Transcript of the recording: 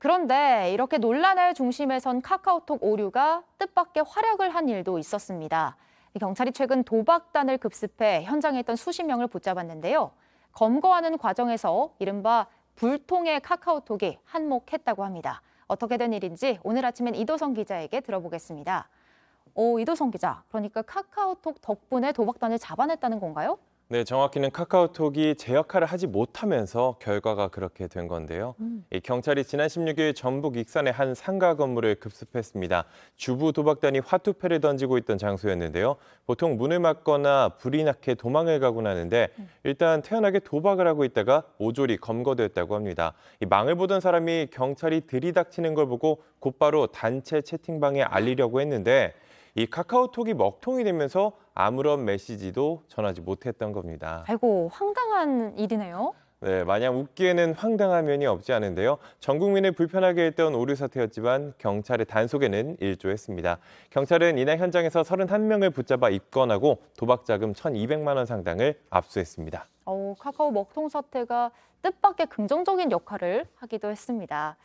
그런데 이렇게 논란을 중심에선 카카오톡 오류가 뜻밖의 활약을 한 일도 있었습니다. 경찰이 최근 도박단을 급습해 현장에 있던 수십 명을 붙잡았는데요. 검거하는 과정에서 이른바 불통의 카카오톡이 한몫했다고 합니다. 어떻게 된 일인지 오늘 아침엔 이도성 기자에게 들어보겠습니다. 오, 이도성 기자, 그러니까 카카오톡 덕분에 도박단을 잡아냈다는 건가요? 네, 정확히는 카카오톡이 제 역할을 하지 못하면서 결과가 그렇게 된 건데요. 음. 경찰이 지난 16일 전북 익산의 한 상가 건물을 급습했습니다. 주부 도박단이 화투패를 던지고 있던 장소였는데요. 보통 문을 막거나 불이 나게 도망을 가곤 하는데 음. 일단 태연하게 도박을 하고 있다가 오졸이 검거됐다고 합니다. 이 망을 보던 사람이 경찰이 들이닥치는 걸 보고 곧바로 단체 채팅방에 알리려고 했는데 이 카카오톡이 먹통이 되면서 아무런 메시지도 전하지 못했던 겁니다. 아이고 황당한 일이네요. 네, 마냥 웃기에는 황당한 면이 없지 않은데요. 전 국민을 불편하게 했던 오류 사태였지만 경찰의 단속에는 일조했습니다. 경찰은 이날 현장에서 31명을 붙잡아 입건하고 도박 자금 1,200만 원 상당을 압수했습니다. 어, 카카오 먹통 사태가 뜻밖의 긍정적인 역할을 하기도 했습니다.